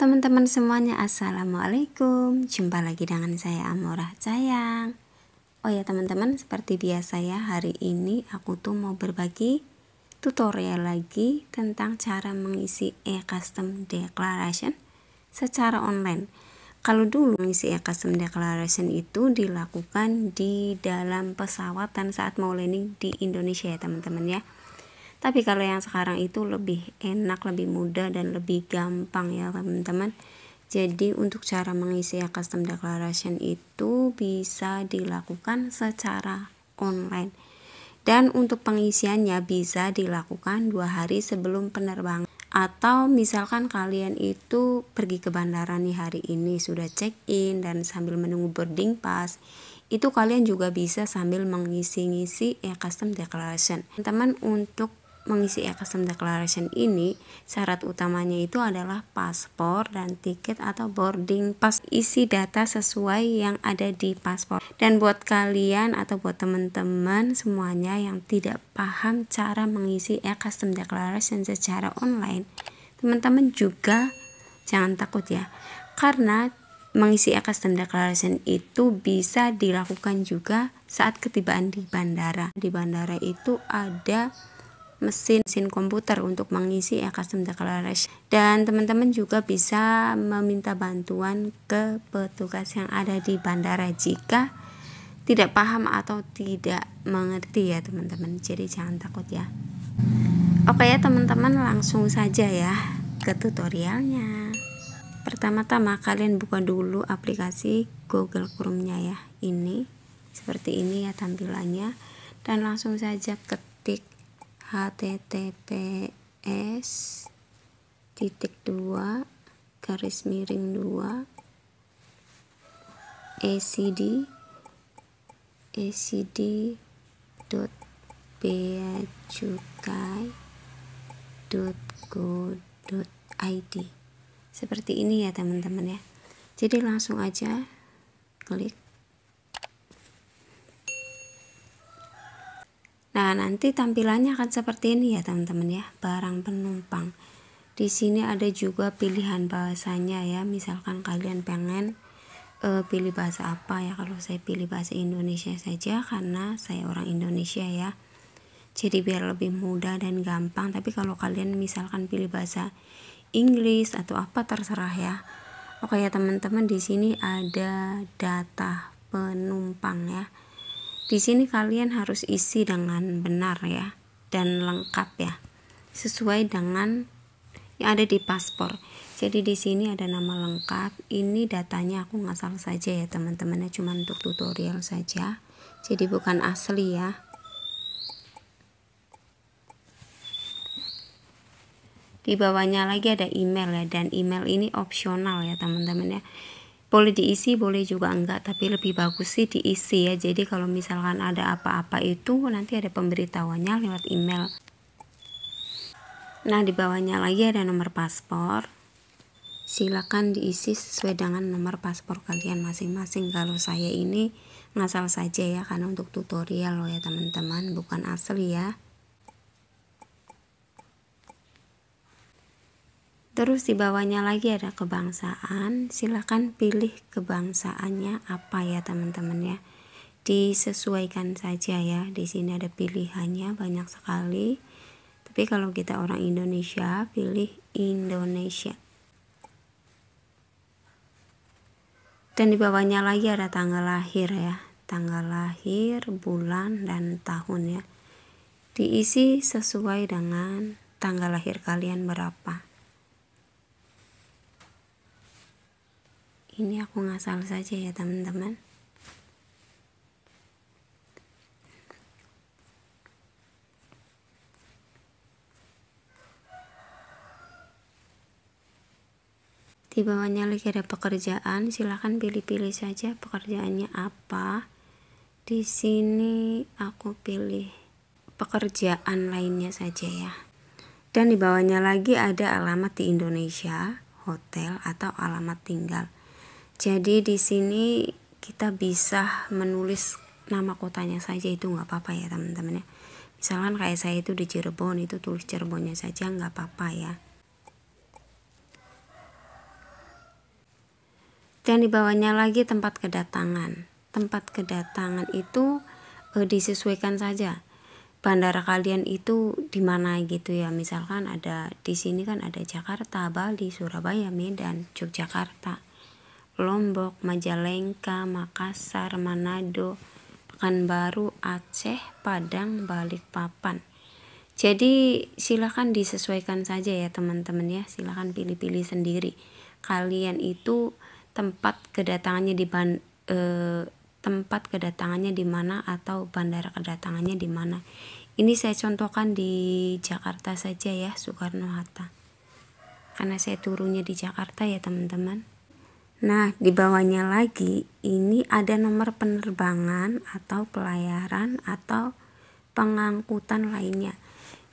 teman-teman semuanya Assalamualaikum Jumpa lagi dengan saya Amorah Cayang Oh ya teman-teman seperti biasa ya Hari ini aku tuh mau berbagi tutorial lagi Tentang cara mengisi e-custom declaration secara online Kalau dulu mengisi e-custom declaration itu dilakukan di dalam pesawat Dan saat mau landing di Indonesia ya teman-teman ya tapi kalau yang sekarang itu lebih enak lebih mudah dan lebih gampang ya teman-teman jadi untuk cara mengisi ya custom declaration itu bisa dilakukan secara online dan untuk pengisiannya bisa dilakukan dua hari sebelum penerbangan atau misalkan kalian itu pergi ke bandara nih hari ini sudah check in dan sambil menunggu boarding pass itu kalian juga bisa sambil mengisi-ngisi ya custom declaration teman untuk mengisi e-custom declaration ini syarat utamanya itu adalah paspor dan tiket atau boarding pass isi data sesuai yang ada di paspor dan buat kalian atau buat teman-teman semuanya yang tidak paham cara mengisi e-custom declaration secara online teman-teman juga jangan takut ya karena mengisi e-custom declaration itu bisa dilakukan juga saat ketibaan di bandara di bandara itu ada mesin mesin komputer untuk mengisi ya custom declaration dan teman-teman juga bisa meminta bantuan ke petugas yang ada di bandara jika tidak paham atau tidak mengerti ya teman-teman jadi jangan takut ya oke ya teman-teman langsung saja ya ke tutorialnya pertama-tama kalian buka dulu aplikasi Google Chrome nya ya ini seperti ini ya tampilannya dan langsung saja ke https titik 2 garis miring 2 acd acd dot cukai dot go dot id seperti ini ya teman-teman ya jadi langsung aja klik Nah, nanti tampilannya akan seperti ini ya, teman-teman ya. Barang penumpang. Di sini ada juga pilihan bahasanya ya. Misalkan kalian pengen uh, pilih bahasa apa ya. Kalau saya pilih bahasa Indonesia saja karena saya orang Indonesia ya. Jadi biar lebih mudah dan gampang. Tapi kalau kalian misalkan pilih bahasa Inggris atau apa terserah ya. Oke ya teman-teman di sini ada data penumpang ya. Di sini kalian harus isi dengan benar ya dan lengkap ya. Sesuai dengan yang ada di paspor. Jadi di sini ada nama lengkap. Ini datanya aku ngasal saja ya teman-teman cuma untuk tutorial saja. Jadi bukan asli ya. Di bawahnya lagi ada email ya dan email ini opsional ya teman-teman ya boleh diisi boleh juga enggak tapi lebih bagus sih diisi ya jadi kalau misalkan ada apa-apa itu nanti ada pemberitahuannya lewat email nah di bawahnya lagi ada nomor paspor silakan diisi sesuai dengan nomor paspor kalian masing-masing kalau saya ini ngasal saja ya karena untuk tutorial loh ya teman-teman bukan asli ya Terus di bawahnya lagi ada kebangsaan. Silakan pilih kebangsaannya apa ya teman-teman ya. Disesuaikan saja ya. Di sini ada pilihannya banyak sekali. Tapi kalau kita orang Indonesia, pilih Indonesia. Dan di bawahnya lagi ada tanggal lahir ya. Tanggal lahir, bulan, dan tahun ya. Diisi sesuai dengan tanggal lahir kalian berapa. ini aku ngasal saja ya teman-teman di bawahnya lagi ada pekerjaan silahkan pilih-pilih saja pekerjaannya apa di sini aku pilih pekerjaan lainnya saja ya dan di bawahnya lagi ada alamat di Indonesia hotel atau alamat tinggal jadi di sini kita bisa menulis nama kotanya saja itu nggak apa-apa ya teman-teman ya misalkan kayak saya itu di Cirebon itu tulis Cirebonnya saja nggak apa-apa ya dan di bawahnya lagi tempat kedatangan tempat kedatangan itu eh, disesuaikan saja bandara kalian itu di mana gitu ya misalkan ada di sini kan ada Jakarta Bali Surabaya Medan Yogyakarta Lombok, Majalengka, Makassar, Manado, Pekanbaru, Aceh, Padang, Balikpapan. Jadi silahkan disesuaikan saja ya teman-teman ya, silahkan pilih-pilih sendiri. Kalian itu tempat kedatangannya di ban, eh, tempat kedatangannya di mana atau bandara kedatangannya di mana. Ini saya contohkan di Jakarta saja ya, Soekarno Hatta. Karena saya turunnya di Jakarta ya teman-teman. Nah, di bawahnya lagi ini ada nomor penerbangan atau pelayaran atau pengangkutan lainnya.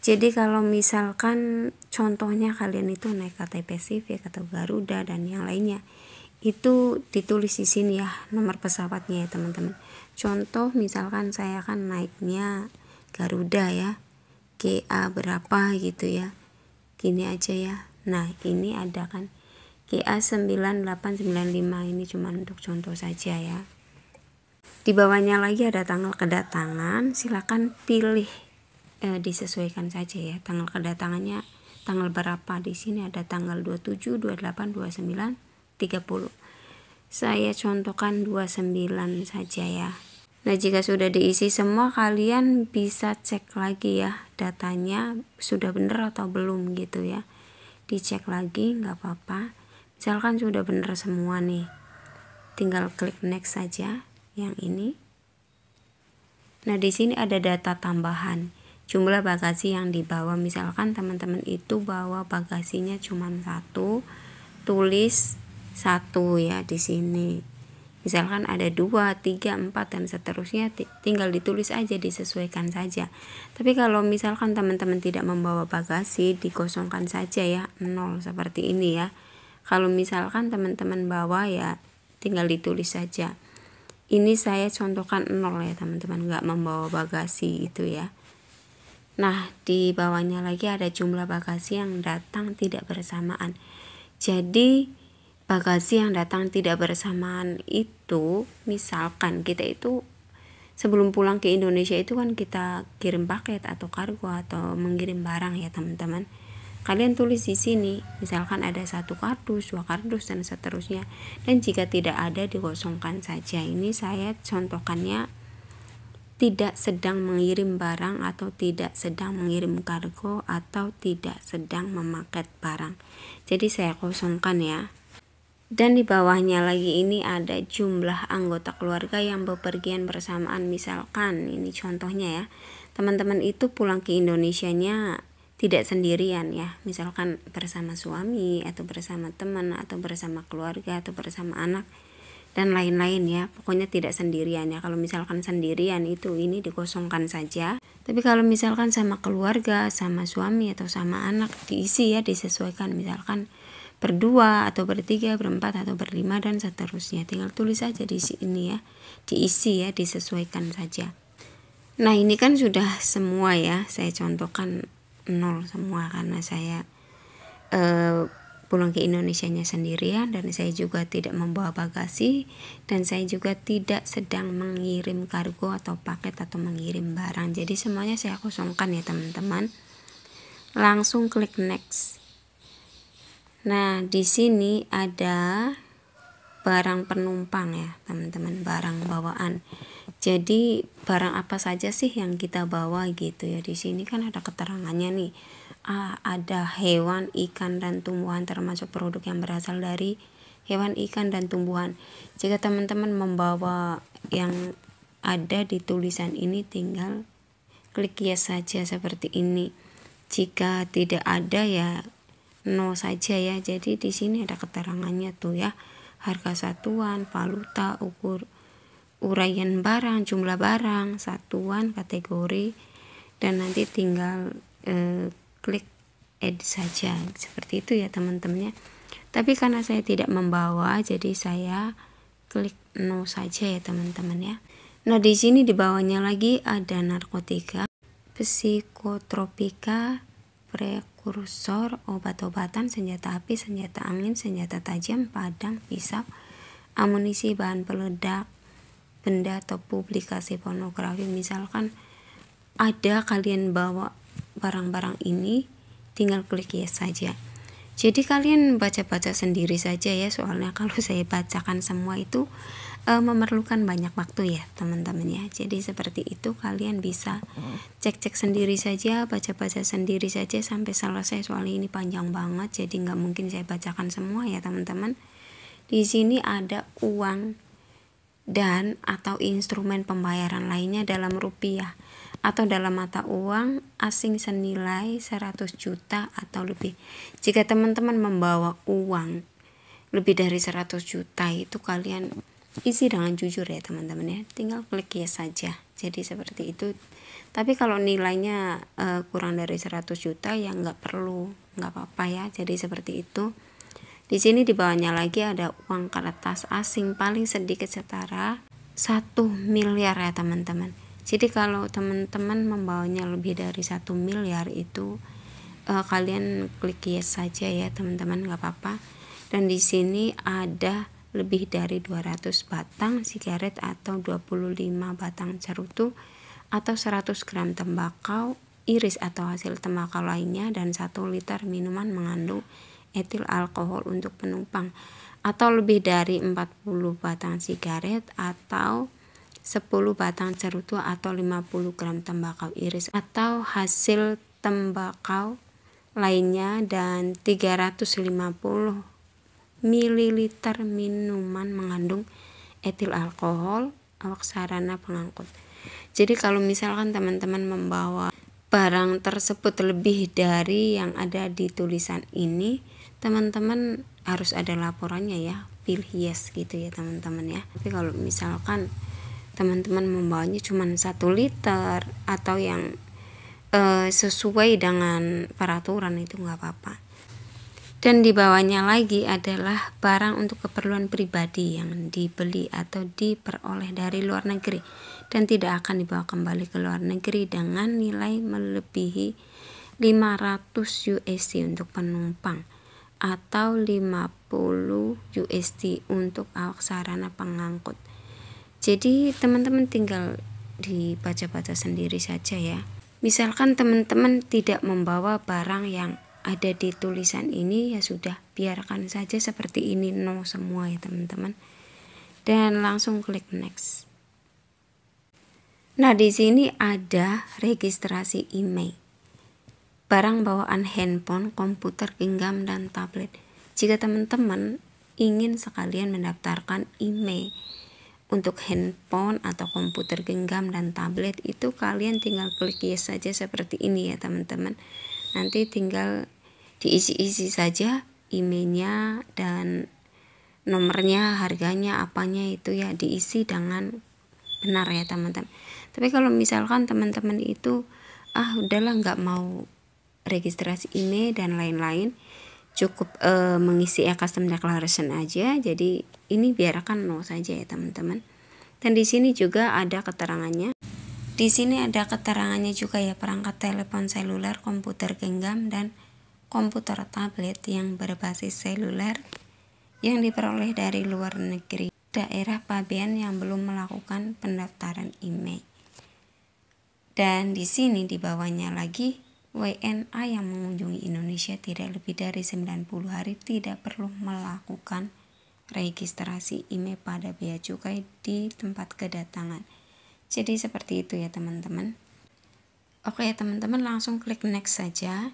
Jadi kalau misalkan contohnya kalian itu naik KTP Pasifik atau Garuda dan yang lainnya, itu ditulis di sini ya nomor pesawatnya ya teman-teman. Contoh misalkan saya kan naiknya Garuda ya, GA berapa gitu ya. Gini aja ya. Nah, ini ada kan GA9895 ini cuma untuk contoh saja ya di bawahnya lagi ada tanggal kedatangan silahkan pilih e, disesuaikan saja ya tanggal kedatangannya tanggal berapa di sini ada tanggal 27 28 29 30 saya contohkan 29 saja ya Nah jika sudah diisi semua kalian bisa cek lagi ya datanya sudah benar atau belum gitu ya dicek lagi nggak apa-apa misalkan sudah benar semua nih tinggal klik next saja yang ini nah di sini ada data tambahan jumlah bagasi yang dibawa misalkan teman-teman itu bawa bagasinya cuma satu tulis satu ya di sini misalkan ada dua tiga empat dan seterusnya tinggal ditulis aja disesuaikan saja tapi kalau misalkan teman-teman tidak membawa bagasi dikosongkan saja ya nol seperti ini ya kalau misalkan teman-teman bawa ya tinggal ditulis saja. Ini saya contohkan nol ya teman-teman, nggak membawa bagasi itu ya. Nah, di bawahnya lagi ada jumlah bagasi yang datang tidak bersamaan. Jadi, bagasi yang datang tidak bersamaan itu, misalkan kita itu sebelum pulang ke Indonesia itu kan kita kirim paket atau kargo atau mengirim barang ya teman-teman. Kalian tulis di sini, misalkan ada satu kardus, dua kardus, dan seterusnya. Dan jika tidak ada, dikosongkan saja. Ini saya contohkannya tidak sedang mengirim barang atau tidak sedang mengirim kargo atau tidak sedang memaket barang. Jadi saya kosongkan ya. Dan di bawahnya lagi ini ada jumlah anggota keluarga yang bepergian bersamaan misalkan ini contohnya ya. Teman-teman itu pulang ke nya tidak sendirian ya misalkan bersama suami atau bersama teman atau bersama keluarga atau bersama anak dan lain-lain ya pokoknya tidak sendirian ya kalau misalkan sendirian itu ini dikosongkan saja tapi kalau misalkan sama keluarga sama suami atau sama anak diisi ya disesuaikan misalkan berdua atau bertiga berempat atau berlima dan seterusnya tinggal tulis saja di sini ya diisi ya disesuaikan saja nah ini kan sudah semua ya saya contohkan nol semua karena saya uh, pulang ke Indonesia-nya sendirian dan saya juga tidak membawa bagasi dan saya juga tidak sedang mengirim kargo atau paket atau mengirim barang jadi semuanya saya kosongkan ya teman-teman langsung klik next nah di sini ada barang penumpang ya teman-teman barang bawaan jadi barang apa saja sih yang kita bawa gitu ya. Di sini kan ada keterangannya nih. Ah ada hewan, ikan dan tumbuhan termasuk produk yang berasal dari hewan, ikan dan tumbuhan. Jika teman-teman membawa yang ada di tulisan ini tinggal klik ya saja seperti ini. Jika tidak ada ya no saja ya. Jadi di sini ada keterangannya tuh ya. Harga satuan, valuta, ukur uraian barang, jumlah barang, satuan, kategori, dan nanti tinggal eh, klik add saja. Seperti itu ya teman temannya Tapi karena saya tidak membawa, jadi saya klik no saja ya teman-teman ya. Nah di sini di bawahnya lagi ada narkotika, psikotropika, prekursor, obat-obatan, senjata api, senjata angin, senjata tajam, padang, pisau, amunisi, bahan peledak, benda atau publikasi pornografi misalkan ada kalian bawa barang-barang ini tinggal klik yes saja jadi kalian baca-baca sendiri saja ya soalnya kalau saya bacakan semua itu e, memerlukan banyak waktu ya teman-teman ya jadi seperti itu kalian bisa cek-cek sendiri saja baca-baca sendiri saja sampai selesai soalnya ini panjang banget jadi nggak mungkin saya bacakan semua ya teman-teman di sini ada uang dan atau instrumen pembayaran lainnya dalam rupiah atau dalam mata uang asing senilai 100 juta atau lebih. Jika teman-teman membawa uang lebih dari 100 juta itu kalian isi dengan jujur ya teman-teman ya tinggal klik yes saja jadi seperti itu tapi kalau nilainya uh, kurang dari 100 juta ya nggak perlu nggak apa-apa ya jadi seperti itu di sini di bawahnya lagi ada uang kertas asing paling sedikit setara 1 miliar ya teman-teman. Jadi kalau teman-teman membawanya lebih dari 1 miliar itu eh, kalian klik yes saja ya teman-teman nggak apa-apa. Dan di sini ada lebih dari 200 batang sigaret atau 25 batang cerutu atau 100 gram tembakau iris atau hasil tembakau lainnya dan 1 liter minuman mengandung etil alkohol untuk penumpang atau lebih dari 40 batang sigaret atau 10 batang cerutu atau 50 gram tembakau iris atau hasil tembakau lainnya dan 350 ml minuman mengandung etil alkohol awak sarana pengangkut. Jadi kalau misalkan teman-teman membawa barang tersebut lebih dari yang ada di tulisan ini, teman-teman harus ada laporannya ya pil hias gitu ya teman-teman ya tapi kalau misalkan teman-teman membawanya cuma satu liter atau yang e, sesuai dengan peraturan itu nggak apa-apa dan di bawahnya lagi adalah barang untuk keperluan pribadi yang dibeli atau diperoleh dari luar negeri dan tidak akan dibawa kembali ke luar negeri dengan nilai melebihi 500 USD untuk penumpang atau 50 USD untuk awak sarana pengangkut. Jadi teman-teman tinggal dibaca-baca sendiri saja ya. Misalkan teman-teman tidak membawa barang yang ada di tulisan ini ya sudah biarkan saja seperti ini no semua ya teman-teman. Dan langsung klik next. Nah, di sini ada registrasi email barang bawaan handphone, komputer, genggam, dan tablet. Jika teman-teman ingin sekalian mendaftarkan IMEI untuk handphone atau komputer genggam dan tablet itu kalian tinggal klik yes saja seperti ini ya teman-teman. Nanti tinggal diisi-isi saja imei dan nomornya, harganya, apanya itu ya diisi dengan benar ya teman-teman. Tapi kalau misalkan teman-teman itu ah udahlah nggak mau registrasi email dan lain-lain cukup e, mengisi ya custom declaration aja jadi ini biarkan no saja ya teman-teman dan di sini juga ada keterangannya di sini ada keterangannya juga ya perangkat telepon seluler komputer genggam dan komputer tablet yang berbasis seluler yang diperoleh dari luar negeri daerah pabean yang belum melakukan pendaftaran email dan di sini di bawahnya lagi WNA yang mengunjungi Indonesia tidak lebih dari 90 hari tidak perlu melakukan registrasi IMEI e pada Bea Cukai di tempat kedatangan. Jadi seperti itu ya teman-teman. Oke teman-teman langsung klik next saja.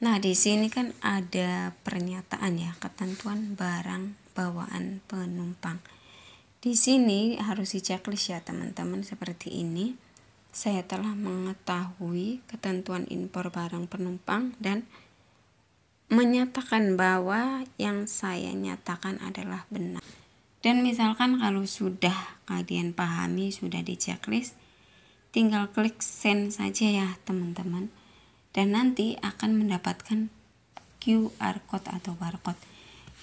Nah di sini kan ada pernyataan ya ketentuan barang bawaan penumpang. Di sini harus di checklist ya teman-teman seperti ini saya telah mengetahui ketentuan impor barang penumpang dan menyatakan bahwa yang saya nyatakan adalah benar. Dan misalkan kalau sudah kalian pahami, sudah di checklist, tinggal klik send saja ya teman-teman. Dan nanti akan mendapatkan QR code atau barcode.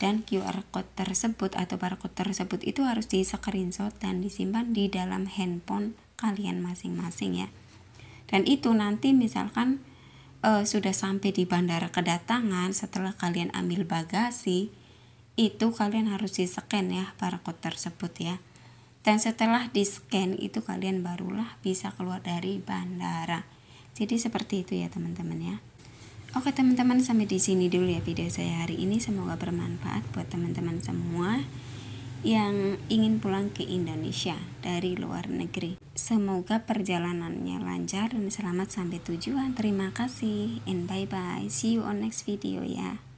Dan QR code tersebut atau barcode tersebut itu harus di screenshot dan disimpan di dalam handphone kalian masing-masing ya dan itu nanti misalkan e, sudah sampai di bandara kedatangan setelah kalian ambil bagasi itu kalian harus di scan ya barcode tersebut ya dan setelah di scan itu kalian barulah bisa keluar dari bandara jadi seperti itu ya teman-teman ya Oke teman-teman sampai di sini dulu ya video saya hari ini semoga bermanfaat buat teman-teman semua yang ingin pulang ke Indonesia dari luar negeri. Semoga perjalanannya lancar dan selamat sampai tujuan. Terima kasih and bye bye. See you on next video ya.